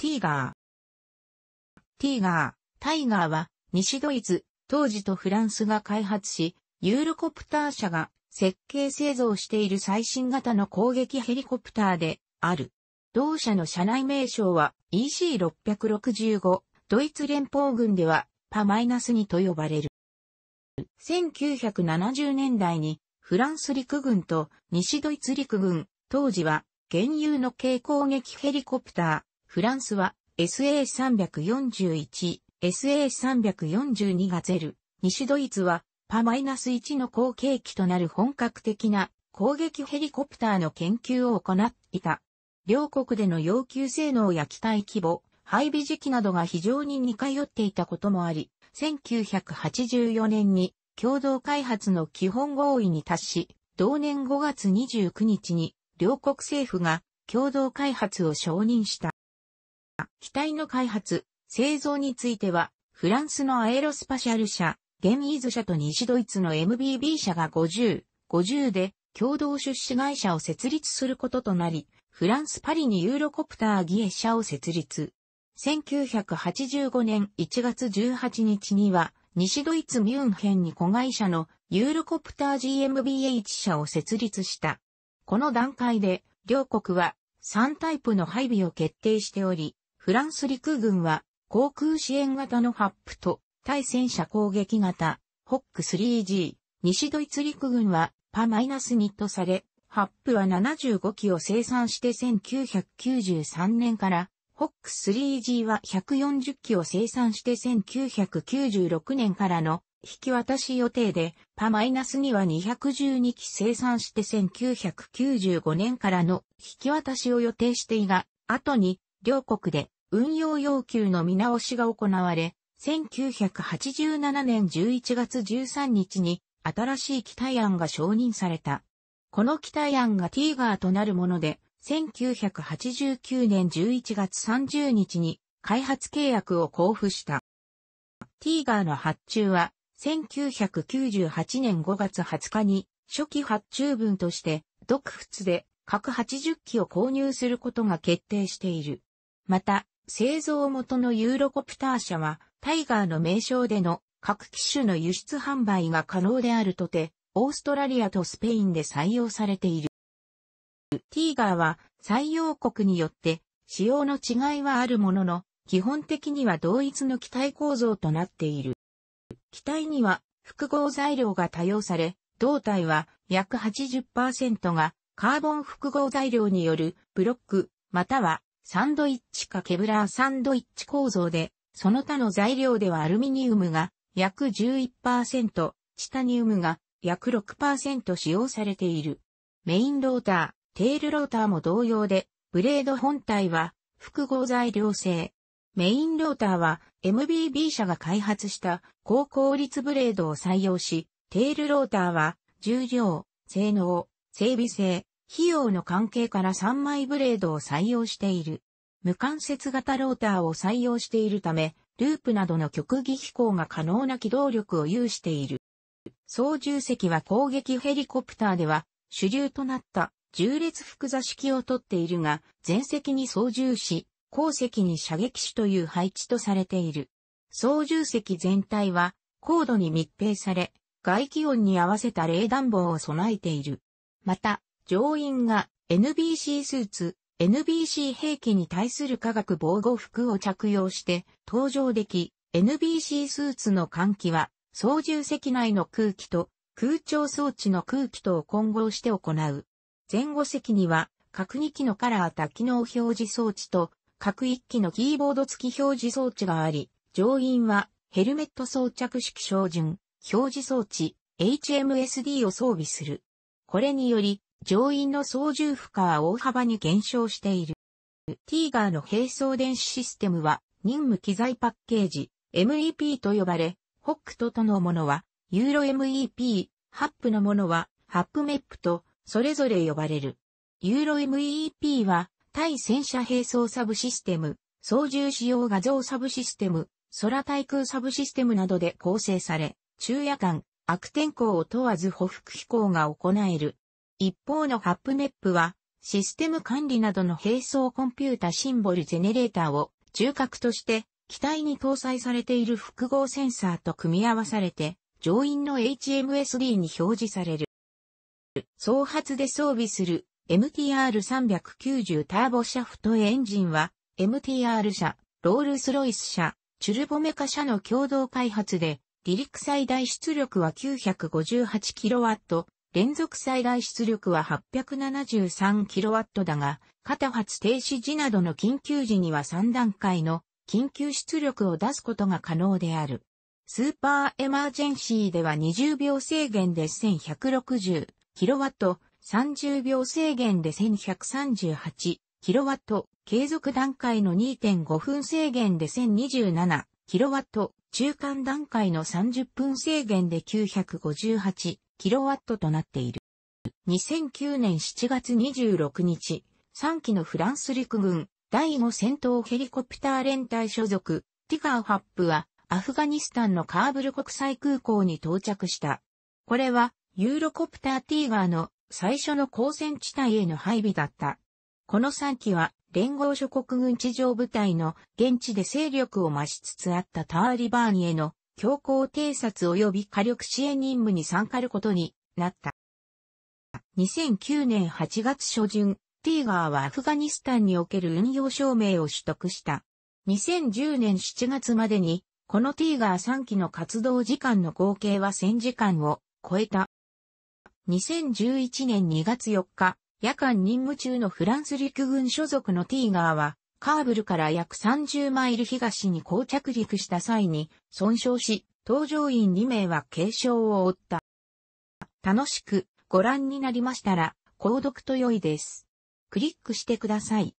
ティーガー。ティーガー、タイガーは、西ドイツ、当時とフランスが開発し、ユーロコプター社が設計製造している最新型の攻撃ヘリコプターである。同社の社内名称は EC665、ドイツ連邦軍ではパマイナス -2 と呼ばれる。1970年代にフランス陸軍と西ドイツ陸軍、当時は原油の軽攻撃ヘリコプター、フランスは SA341、SA342 がゼル、西ドイツはパマイナス -1 の後継機となる本格的な攻撃ヘリコプターの研究を行っていた。両国での要求性能や機体規模、配備時期などが非常に似通っていたこともあり、1984年に共同開発の基本合意に達し、同年5月29日に両国政府が共同開発を承認した。機体の開発、製造については、フランスのアエロスパシャル社、ゲンイーズ社と西ドイツの MBB 社が50、50で共同出資会社を設立することとなり、フランスパリにユーロコプターギエ社を設立。1985年1月18日には、西ドイツミュンヘンに子会社のユーロコプター GmbH 社を設立した。この段階で、両国は3タイプの配備を決定しており、フランス陸軍は航空支援型のハップと対戦車攻撃型ホック 3G、西ドイツ陸軍はパマイナス -2 とされ、ハップは75機を生産して1993年からホック 3G は140機を生産して1996年からの引き渡し予定で、パマイナスには212機生産して1995年からの引き渡しを予定していが、後に両国で運用要求の見直しが行われ、1987年11月13日に新しい機体案が承認された。この機体案がティーガーとなるもので、1989年11月30日に開発契約を交付した。ティーガーの発注は、1998年5月20日に初期発注分として、独仏で各80機を購入することが決定している。また、製造元のユーロコプター社は、タイガーの名称での各機種の輸出販売が可能であるとて、オーストラリアとスペインで採用されている。ティーガーは採用国によって仕様の違いはあるものの、基本的には同一の機体構造となっている。機体には複合材料が多用され、胴体は約80%がカーボン複合材料によるブロックまたはサンドイッチかケブラーサンドイッチ構造で、その他の材料ではアルミニウムが約11%、チタニウムが約6%使用されている。メインローター、テールローターも同様で、ブレード本体は複合材料製。メインローターは MBB 社が開発した高効率ブレードを採用し、テールローターは重量、性能、整備性、費用の関係から3枚ブレードを採用している。無関節型ローターを採用しているため、ループなどの極技飛行が可能な機動力を有している。操縦席は攻撃ヘリコプターでは主流となった重列複座式をとっているが、前席に操縦し、後席に射撃手という配置とされている。操縦席全体は高度に密閉され、外気温に合わせた冷暖房を備えている。また、乗員が NBC スーツ、NBC 兵器に対する化学防護服を着用して搭乗でき、NBC スーツの換気は操縦席内の空気と空調装置の空気とを混合して行う。前後席には各2機のカラー多機能表示装置と各1機のキーボード付き表示装置があり、乗員はヘルメット装着式照準、表示装置、HMSD を装備する。これにより、乗員の操縦負荷は大幅に減少している。ティーガーの並走電子システムは任務機材パッケージ MEP と呼ばれ、ホックトとのものはユーロ MEP、ハップのものはハップメップとそれぞれ呼ばれる。ユーロ MEP は対戦車並走サブシステム、操縦使用画像サブシステム、空対空サブシステムなどで構成され、昼夜間、悪天候を問わず補服飛行が行える一方のハップメップは、システム管理などの並走コンピュータシンボルジェネレーターを中核として機体に搭載されている複合センサーと組み合わされて乗員の HMSD に表示される。総発で装備する MTR390 ターボシャフトエンジンは MTR 社、ロールスロイス社、チュルボメカ社の共同開発で離陸最大出力は 958kW、連続最大出力は 873kW だが、肩発停止時などの緊急時には3段階の緊急出力を出すことが可能である。スーパーエマージェンシーでは20秒制限で 1160kW、30秒制限で 1138kW、継続段階の2.5分制限で 1027kW、中間段階の30分制限で 958kW キロワットとなっている。2009年7月26日、3機のフランス陸軍第5戦闘ヘリコプター連隊所属ティガー・ハップはアフガニスタンのカーブル国際空港に到着した。これはユーロコプターティーガーの最初の交戦地帯への配備だった。この3機は連合諸国軍地上部隊の現地で勢力を増しつつあったターリバーニへの強行偵察及び火力支援任務に参加ることになった。2009年8月初旬、ティーガーはアフガニスタンにおける運用証明を取得した。2010年7月までに、このティーガー3機の活動時間の合計は1000時間を超えた。2011年2月4日、夜間任務中のフランス陸軍所属のティーガーは、カーブルから約30マイル東に降着陸した際に損傷し、搭乗員2名は軽傷を負った。楽しくご覧になりましたら、購読と良いです。クリックしてください。